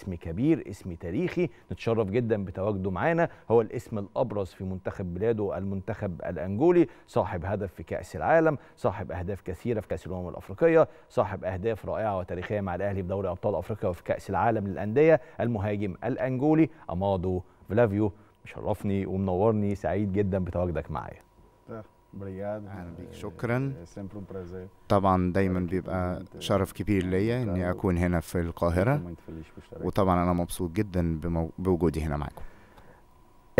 اسم كبير اسم تاريخي نتشرف جدا بتواجده معانا هو الاسم الابرز في منتخب بلاده المنتخب الانجولي صاحب هدف في كاس العالم صاحب اهداف كثيره في كاس الامم الافريقيه صاحب اهداف رائعه وتاريخيه مع الاهلي في دوري ابطال افريقيا وفي كاس العالم للانديه المهاجم الانجولي امادو فلافيو مشرفني ومنورني سعيد جدا بتواجدك معايا طيب. اهلا بيك شكرا طبعا دايما بيبقى eh, شرف كبير ليا eh, اني اكون هنا في القاهره eh, وطبعا انا مبسوط جدا بوجودي هنا معاكم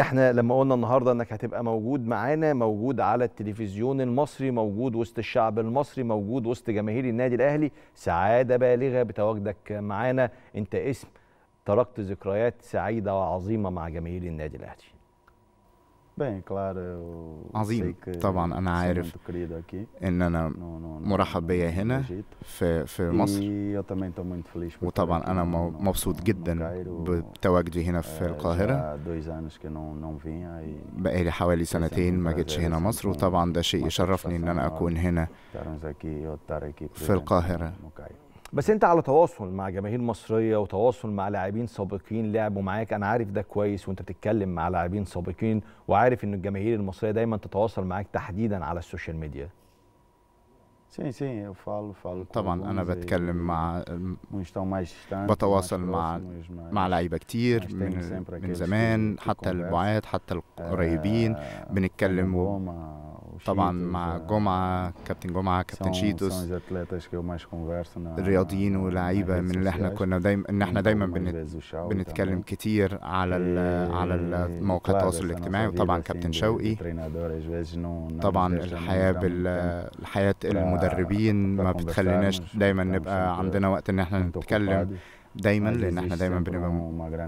احنا لما قلنا النهارده انك هتبقى موجود معانا موجود على التلفزيون المصري موجود وسط الشعب المصري موجود وسط جماهير النادي الاهلي سعاده بالغه بتواجدك معانا انت اسم تركت ذكريات سعيده وعظيمه مع جماهير النادي الاهلي بين كلار عظيم طبعا انا عارف ان انا مرحب بيا هنا في في مصر وطبعا انا مبسوط جدا بتواجدي هنا في القاهره بقالي حوالي سنتين ما جيتش هنا مصر وطبعا ده شيء يشرفني ان انا اكون هنا في القاهره بس انت على تواصل مع جماهير مصريه وتواصل مع لاعبين سابقين لعبوا معاك انا عارف ده كويس وانت بتتكلم مع لاعبين سابقين وعارف ان الجماهير المصريه دايما تتواصل معاك تحديدا على السوشيال ميديا طبعا انا بتكلم مع بتواصل مع مع لعيبه كتير من, من زمان حتى البعاد حتى آه، القريبين بنتكلم طبعا مع جمعه كابتن جمعه كابتن شيتوس رياضيين ولاعيبه من اللي احنا كنا دايما ان احنا دايما بنتكلم كتير على على مواقع التواصل الاجتماعي وطبعا كابتن شوقي طبعا الحياه الحياه المدربين ما بتخليناش دايما نبقى عندنا وقت ان احنا نتكلم دايما لان احنا دايما بنبقى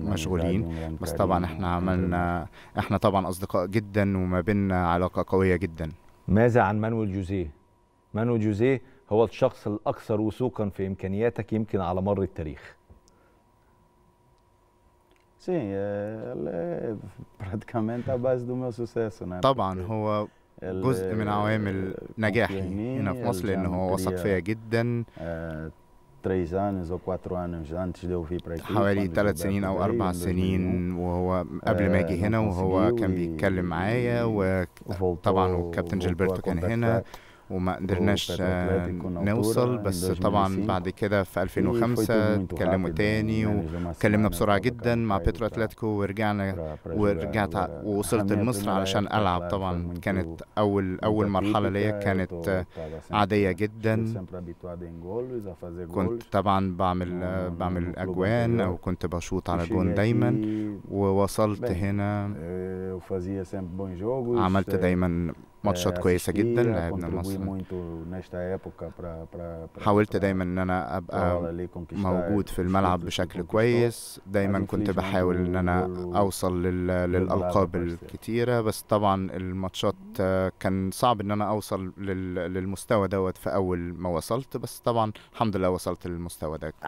مشغولين بس طبعا احنا عملنا احنا طبعا اصدقاء جدا وما بيننا علاقه قويه جدا ماذا عن مانويل جوزيه؟ مانويل جوزيه هو الشخص الأكثر وثوقا في إمكانياتك يمكن على مر التاريخ. Eh, eh, طبعا هو جزء من عوامل eh, نجاحي هنا في مصر لأن هو وثق فيا جدا 3 سنين او 4 سنين antes de eu vir para aqui حوالي 3 سنين او 4 سنين وهو قبل ما اجي هنا وهو كان بيتكلم معايا وطبعا الكابتن جيلبرتو كان هنا وما قدرناش آه، نوصل بس طبعا بعد كده في 2005 اتكلموا يعني تاني وكلمنا بسرعه جدا مع بيترو اتلتيكو ورجعنا ورجعت ووصلت لمصر علشان العب طبعا كانت اول اول مرحله ليا كانت عاديه جدا كنت طبعا بعمل بعمل اجوان او كنت بشوط على جون دايما ووصلت هنا eh, عملت دايما ماتشات آه، كويسه جدا لعبنا آه، مصر حاولت دايما ان انا ابقى موجود في الملعب بشكل كويس دايما كنت بحاول ان انا اوصل للالقاب الكتيره بس طبعا الماتشات آه، كان صعب ان انا اوصل للمستوى دوت في اول ما وصلت بس طبعا الحمد لله وصلت للمستوى ده